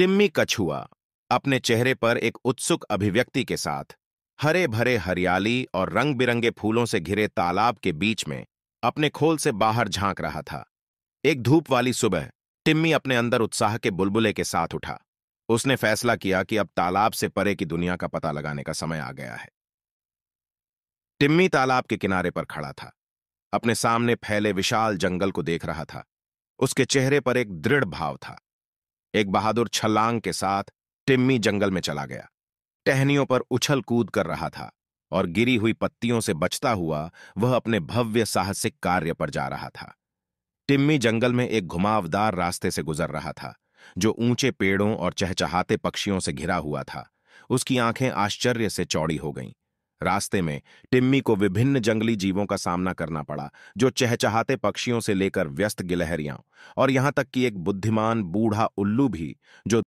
टिम्मी कछुआ अपने चेहरे पर एक उत्सुक अभिव्यक्ति के साथ हरे भरे हरियाली और रंग बिरंगे फूलों से घिरे तालाब के बीच में अपने खोल से बाहर झांक रहा था एक धूप वाली सुबह टिम्मी अपने अंदर उत्साह के बुलबुले के साथ उठा उसने फैसला किया कि अब तालाब से परे की दुनिया का पता लगाने का समय आ गया है टिम्मी तालाब के किनारे पर खड़ा था अपने सामने फैले विशाल जंगल को देख रहा था उसके चेहरे पर एक दृढ़ भाव था एक बहादुर छलांग के साथ टिम्मी जंगल में चला गया टहनियों पर उछल कूद कर रहा था और गिरी हुई पत्तियों से बचता हुआ वह अपने भव्य साहसिक कार्य पर जा रहा था टिम्मी जंगल में एक घुमावदार रास्ते से गुजर रहा था जो ऊंचे पेड़ों और चहचहाते पक्षियों से घिरा हुआ था उसकी आंखें आश्चर्य से चौड़ी हो गईं रास्ते में टिम्मी को विभिन्न जंगली जीवों का सामना करना पड़ा जो चहचहाते पक्षियों से लेकर व्यस्त गिलहरियां और यहां तक कि एक बुद्धिमान बूढ़ा उल्लू भी जो